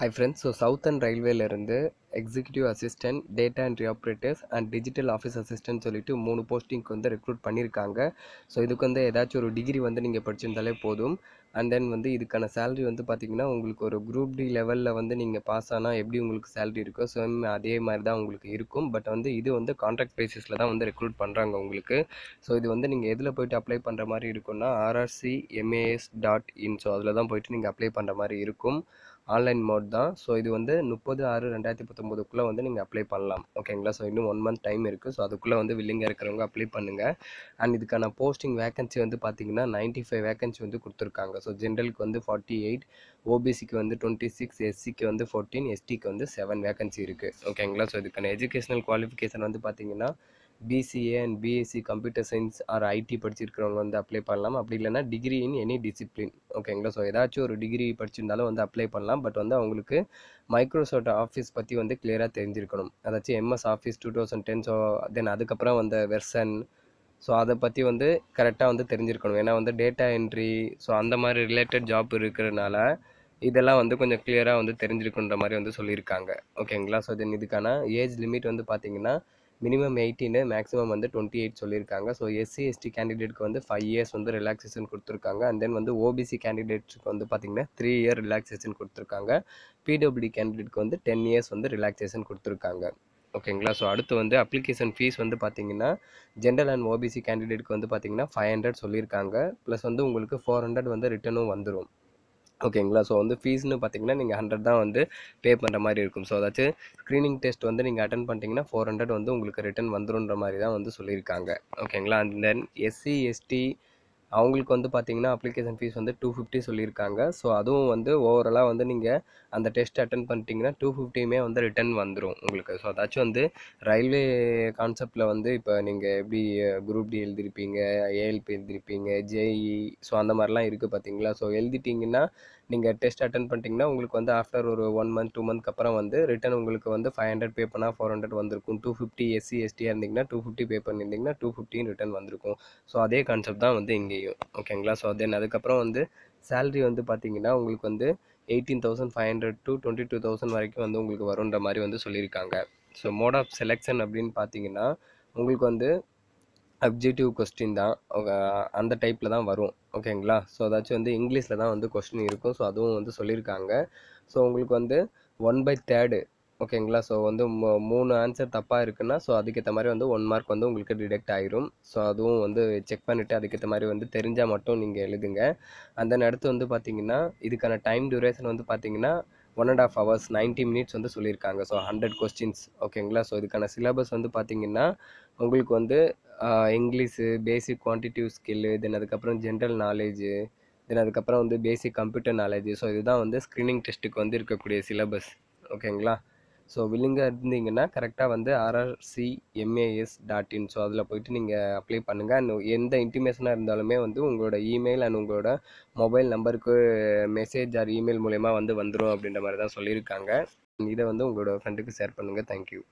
hi friends so and ரயில்வேலேருந்து executive assistant data and operators and digital office assistant சொல்லிட்டு மூணு போஸ்டிங்க்கு வந்து recruit பண்ணியிருக்காங்க ஸோ இதுக்கு வந்து ஏதாச்சும் ஒரு டிகிரி வந்து நீங்கள் படிச்சிருந்தாலே போதும் அண்ட் தென் வந்து இதுக்கான சேலரி வந்து பார்த்திங்கன்னா உங்களுக்கு ஒரு குரூப் டி லெவலில் வந்து நீங்கள் பாஸ் ஆனால் எப்படி உங்களுக்கு சேலரி இருக்கோ ஸோ அதே மாதிரி தான் உங்களுக்கு இருக்கும் பட் வந்து இது வந்து கான்ட்ராக்ட் பேசிஸில் தான் வந்து ரெக்ரூட் பண்ணுறாங்க உங்களுக்கு ஸோ இது வந்து நீங்கள் எதில் போய்ட்டு அப்ளை பண்ணுற மாதிரி இருக்கும்னா RRC MAS dot in so அதில் தான் போய்ட்டு நீங்கள் அப்ளை பண்ணுற மாதிரி இருக்கும் ஆன்லைன் மோட் தான் ஸோ இது வந்து முப்பது ஆறு ரெண்டாயிரத்தி பத்தொம்போதுக்குள்ளே வந்து நீங்கள் அப்ளை பண்ணலாம் ஓகேங்களா ஸோ இன்னும் ஒன் மந்த் டைம் இருக்குது ஸோ அதுக்குள்ளே வந்து வில்லிங்காக இருக்கிறவங்க அப்ளை பண்ணுங்கள் அண்ட் இதுக்கான போஸ்டிங் வேகன்சி வந்து பார்த்தீங்கன்னா நைன்ட்டி ஃபைவ் வேகன்சி வந்து கொடுத்துருக்காங்க ஸோ ஜென்ரலுக்கு வந்து ஃபார்ட்டி எயிட் ஓபிசிக்கு வந்து டுவெண்ட்டி சிக்ஸ் எஸ்சிக்கு வந்து ஃபோர்டீன் எஸ்டிக்கு வந்து செவன் வேகன்சி இருக்குது ஓகேங்களா ஸோ இதுக்கான எஜுகேஷனல் குவாலிஃபிகேஷன் வந்து பார்த்தீங்கன்னா BCA and BSc computer science or IT படிச்சிருக்கிறவங்க வந்து அப்ளை பண்ணலாம் அப்படி இல்லைனா டிகிரி இன் எனி டிசிப்ளின் ஓகேங்களா ஸோ ஏதாச்சும் ஒரு டிகிரி படிச்சிருந்தாலும் வந்து அப்ளை பண்ணலாம் பட் வந்து அவங்களுக்கு மைக்ரோசாஃப்ட் ஆஃபீஸ் பற்றி வந்து கிளியராக தெரிஞ்சிருக்கணும் அதாச்சும் MS office two thousand ten so then அதுக்கப்புறம் வந்த வெர்சன் ஸோ அதை பற்றி வந்து கரெக்டாக வந்து தெரிஞ்சிருக்கணும் ஏன்னா வந்து டேட்டா என்ட்ரி ஸோ அந்த மாதிரி ரிலேட்டட் ஜாப் இருக்கிறனால இதெல்லாம் வந்து கொஞ்சம் கிளியராக வந்து தெரிஞ்சிருக்குன்ற மாதிரி வந்து சொல்லியிருக்காங்க ஓகேங்களா ஸோ தென் இதுக்கான ஏஜ் லிமிட் வந்து பார்த்தீங்கன்னா மினிமம் எயிட்டீனு மேக்ஸிமம் வந்து டுவெண்ட்டி எயிட் சொல்லியிருக்காங்க ஸோ எஸ்சி எஸ்டி கேண்டிடேட்க்கு வந்து ஃபைவ் இயர்ஸ் வந்து ரிலாக்ஸேஷன் கொடுத்துருக்காங்க அண்ட் தென் வந்து ஓபிசி கேண்டிடேட்ஸ்க்கு வந்து பார்த்திங்கன்னா த்ரீ இயர் ரிலாக்ஸேஷன் கொடுத்துருக்காங்க பிடபிள்யூ கேண்டிடேட்க்கு வந்து டென் இயர்ஸ் வந்து ரிலாக்ஸேஷன் கொடுத்துருக்காங்க ஓகேங்களா ஸோ அடுத்து வந்து அப்ளிகேஷன் ஃபீஸ் வந்து பார்த்தீங்கன்னா ஜென்ரல் அண்ட் ஓபிசி கேண்டிடேட்க்கு வந்து பார்த்தீங்கன்னா ஃபைவ் ஹண்ட்ரட் சொல்லியிருக்காங்க ப்ளஸ் வந்து உங்களுக்கு ஃபோர் ஹண்ட்ரட் வந்து ரிட்டனும் வந்துடும் ஓகேங்களா ஸோ வந்து ஃபீஸ்னு பார்த்தீங்கன்னா நீங்கள் ஹண்ட்ரட் தான் வந்து பே பண்ணுற மாதிரி இருக்கும் ஸோ அதாச்சும் ஸ்க்ரீனிங் டெஸ்ட் வந்து நீங்கள் அட்டன் பண்ணிட்டீங்கன்னா ஃபோர் ஹண்ட்ரட் வந்து உங்களுக்கு ரிட்டன் வந்துருன்ற மாதிரி தான் வந்து சொல்லியிருக்காங்க ஓகேங்களா அண்ட் தென் எஸ்சி எஸ்டி அவங்களுக்கு வந்து பார்த்தீங்கன்னா அப்ளிகேஷன் ஃபீஸ் வந்து டூ ஃபிஃப்டி சொல்லியிருக்காங்க ஸோ அதுவும் வந்து ஓவராலாக வந்து நீங்கள் அந்த டெஸ்ட் அட்டன் பண்ணிட்டீங்கன்னா டூ ஃபிஃப்டியுமே வந்து ரிட்டன் வந்துடும் உங்களுக்கு ஸோ அதாச்சும் வந்து ரயில்வே கான்செப்டில் வந்து இப்போ நீங்கள் எப்படி குரூப் டி எழுதியிருப்பீங்க ஏஎல்பி எழுதியிருப்பீங்க ஜேஇ ஸோ e, அந்த மாதிரிலாம் இருக்குது பார்த்தீங்களா ஸோ எழுதிட்டிங்கன்னா நீங்கள் டெஸ்ட் அட்டன் பண்ணிட்டீங்கன்னா உங்களுக்கு வந்து ஆஃப்டர் ஒரு ஒன் மந்த் டூ மந்த்க்கு அப்புறம் வந்து ரிட்டன் உங்களுக்கு வந்து ஃபைவ் ஹண்ட்ரட் பே பண்ணால் ஃபோர் ஹண்ட்ரட் வந்திருக்கும் டூ ஃபிஃப்டி எஸ்சி எஸ்டியாக இருந்திங்கன்னா டூ ஃபிஃப்டி பே பண்ணியிருந்திங்கன்னா டூ ஃபிஃப்டின் ரிட்டன் வந்திருக்கும் ஸோ அதே கான்செப்ட் தான் வந்து இங்கேயும் ஓகேங்களா ஸோ தென் அதுக்கப்புறம் வந்து சேலரி வந்து பார்த்தீங்கன்னா உங்களுக்கு வந்து eighteen thousand five hundred to twenty two thousand வரைக்கும் வந்து உங்களுக்கு வருன்ற மாதிரி வந்து சொல்லியிருக்காங்க ஸோ மோட் ஆஃப் செலெக்ஷன் அப்படின்னு பார்த்தீங்கன்னா உங்களுக்கு வந்து அப்ஜெக்டிவ் கொஸ்டின் தான் அந்த டைப்பில் தான் வரும் ஓகேங்களா ஸோ அதாச்சும் வந்து இங்கிலீஷில் தான் வந்து கொஸ்டின் இருக்கும் ஸோ அதுவும் வந்து சொல்லியிருக்காங்க ஸோ உங்களுக்கு வந்து ஒன் பை தேர்டு ஓகேங்களா ஸோ வந்து மூணு ஆன்சர் தப்பாக இருக்குன்னா ஸோ அதுக்கேற்ற மாதிரி வந்து ஒன் மார்க் வந்து உங்களுக்கு டிடெக்ட் ஆயிரும் ஸோ அதுவும் வந்து செக் பண்ணிவிட்டு அதுக்கேற்ற மாதிரி வந்து தெரிஞ்சால் மட்டும் நீங்கள் எழுதுங்க அந்த அடுத்து வந்து பார்த்தீங்கன்னா இதுக்கான டைம் டியூரேஷன் வந்து பார்த்தீங்கன்னா one and half hours ninety minutes வந்து சொல்லியிருக்காங்க ஸோ ஹண்ட்ரட் கொஸ்டின்ஸ் ஓகேங்களா ஸோ இதுக்கான சிலபஸ் வந்து பார்த்தீங்கன்னா உங்களுக்கு வந்து English basic quantitative skill then அதுக்கப்புறம் ஜென்ரல் நாலேஜு தென் அதுக்கப்புறம் வந்து பேசிக் கம்ப்யூட்டர் நாலேஜு ஸோ இதுதான் வந்து ஸ்க்ரீனிங் டெஸ்ட்டுக்கு வந்து இருக்கக்கூடிய சிலபஸ் ஓகேங்களா ஸோ வில்லிங்காக இருந்தீங்கன்னா கரெக்டாக வந்து RRC MAS dot in so அதில் போயிட்டு நீங்கள் அப்ளை பண்ணுங்கள் அண்ட் எந்த இன்டிமேஷனாக இருந்தாலுமே வந்து உங்களோட இமெயில் அண்ட் உங்களோட மொபைல் நம்பருக்கு மெசேஜ் ஆர் இமெயில் மூலயமா வந்து வந்துடும் அப்படின்ற மாதிரி தான் சொல்லியிருக்காங்க இதை வந்து உங்களோட ஃப்ரெண்டுக்கு ஷேர் பண்ணுங்கள் தேங்க்யூ